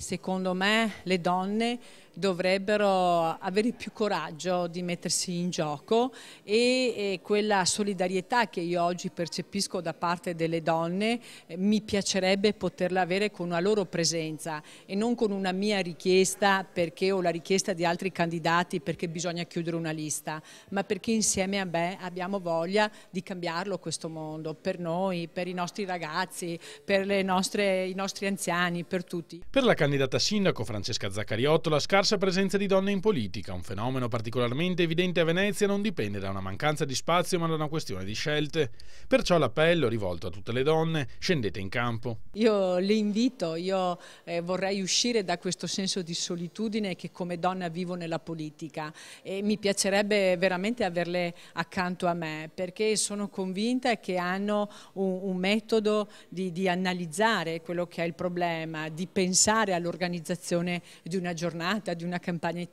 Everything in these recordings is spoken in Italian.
Secondo me le donne dovrebbero avere più coraggio di mettersi in gioco e, e quella solidarietà che io oggi percepisco da parte delle donne eh, mi piacerebbe poterla avere con una loro presenza e non con una mia richiesta perché ho la richiesta di altri candidati perché bisogna chiudere una lista, ma perché insieme a me abbiamo voglia di cambiarlo questo mondo, per noi, per i nostri ragazzi, per nostre, i nostri anziani, per tutti. Per la candidata sindaco Francesca Zaccariotto la scarsa scarsa presenza di donne in politica, un fenomeno particolarmente evidente a Venezia, non dipende da una mancanza di spazio ma da una questione di scelte. Perciò l'appello rivolto a tutte le donne, scendete in campo. Io le invito, io eh, vorrei uscire da questo senso di solitudine che come donna vivo nella politica e mi piacerebbe veramente averle accanto a me perché sono convinta che hanno un, un metodo di, di analizzare quello che è il problema, di pensare all'organizzazione di una giornata capita di una campagna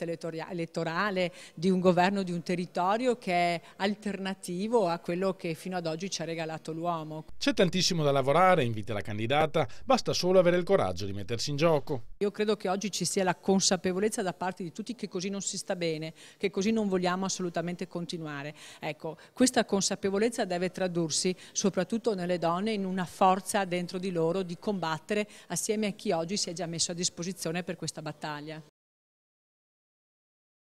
elettorale, di un governo di un territorio che è alternativo a quello che fino ad oggi ci ha regalato l'uomo. C'è tantissimo da lavorare, invita la candidata, basta solo avere il coraggio di mettersi in gioco. Io credo che oggi ci sia la consapevolezza da parte di tutti che così non si sta bene, che così non vogliamo assolutamente continuare. Ecco, questa consapevolezza deve tradursi soprattutto nelle donne in una forza dentro di loro di combattere assieme a chi oggi si è già messo a disposizione per questa battaglia.